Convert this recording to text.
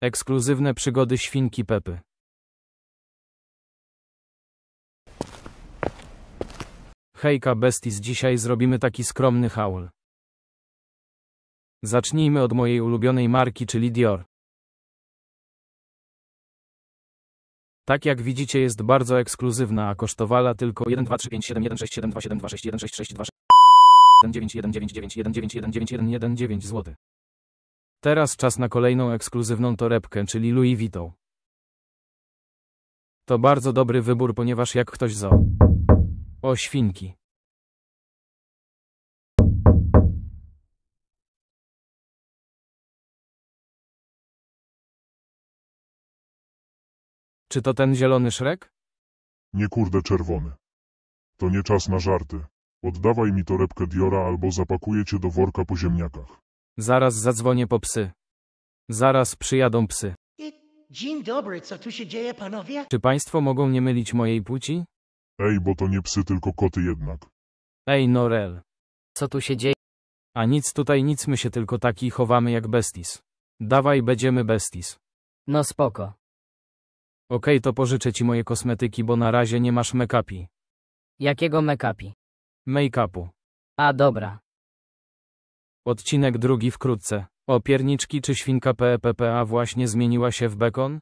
Ekskluzywne przygody świnki Pepy. Hejka besties, dzisiaj zrobimy taki skromny haul. Zacznijmy od mojej ulubionej marki, czyli Dior. Tak jak widzicie jest bardzo ekskluzywna, a kosztowała tylko 1 2 3 5 7 1 6 7 2 7 2 6 1 6 6 2 1 9 1 9 9 1 9 1 9 1 1 9 zł. Teraz czas na kolejną ekskluzywną torebkę, czyli Louis Vuitton. To bardzo dobry wybór, ponieważ jak ktoś zo... O świnki. Czy to ten zielony szrek? Nie kurde czerwony. To nie czas na żarty. Oddawaj mi torebkę Diora albo zapakuję cię do worka po ziemniakach. Zaraz zadzwonię po psy. Zaraz przyjadą psy. Dzień dobry, co tu się dzieje, panowie? Czy państwo mogą nie mylić mojej płci? Ej, bo to nie psy, tylko koty jednak. Ej, Norel. Co tu się dzieje? A nic tutaj, nic my się tylko taki chowamy jak bestis. Dawaj, będziemy bestis. No spoko. Okej, to pożyczę ci moje kosmetyki, bo na razie nie masz make-upi. Jakiego make-upi? Make-upu. A dobra. Odcinek drugi wkrótce. O pierniczki czy świnka PEPPA właśnie zmieniła się w bekon?